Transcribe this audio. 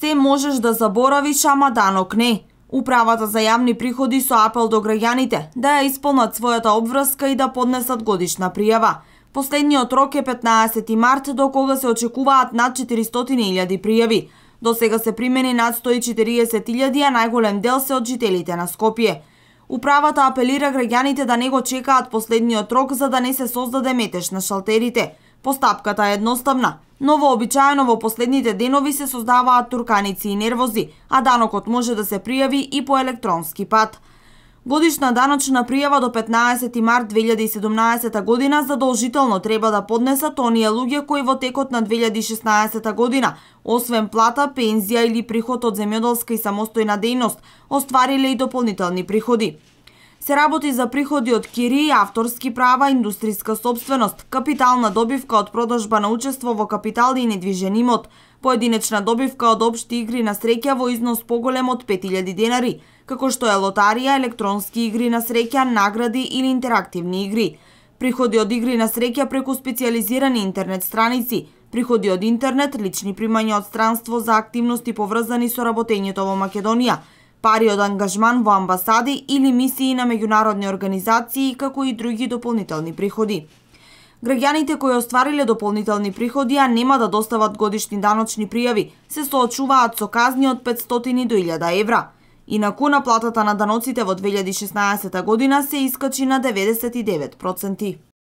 се можеш да заборавиш, ама данок не. Управата за јавни приходи со апел до граѓаните да ја исполнат својата обврска и да поднесат годишна пријава. Последниот рок е 15 март, до кога се очекуваат над 400.000 пријави. До сега се примени над 140.000, а најголем дел се од жителите на Скопје. Управата апелира граѓаните да не го чекаат последниот рок за да не се создаде метеж на шалтерите. Постапката е едноставна, но вообичаено во последните денови се создаваат турканици и нервози, а данокот може да се пријави и по електронски пат. Годишна даночна пријава до 15 март 2017 година задолжително треба да поднесат оние луѓе кои во текот на 2016 година, освен плата, пензија или приход од земјоделска и самостојна дејност, оствариле и дополнителни приходи се работи за приходи од кири, авторски права, индустријска собственост, капитална добивка од продажба на учество во капитал и недвижен имот, поединечна добивка од обшти игри на среќа во износ поголем од 5000 денари, како што е лотарија, електронски игри на среќа, награди или интерактивни игри. Приходи од игри на среќа преку специализирани интернет страници, приходи од интернет, лични примања од странство за активности поврзани со работењето во Македонија, пари од ангажман во амбасади или мисии на меѓународни организации, како и други дополнителни приходи. Граѓаните кои оствариле дополнителни приходи, а нема да достават годишни даночни пријави, се соочуваат со казни од 500 до 1000 евра. Инаку на платата на даноците во 2016 година се искачи на 99%.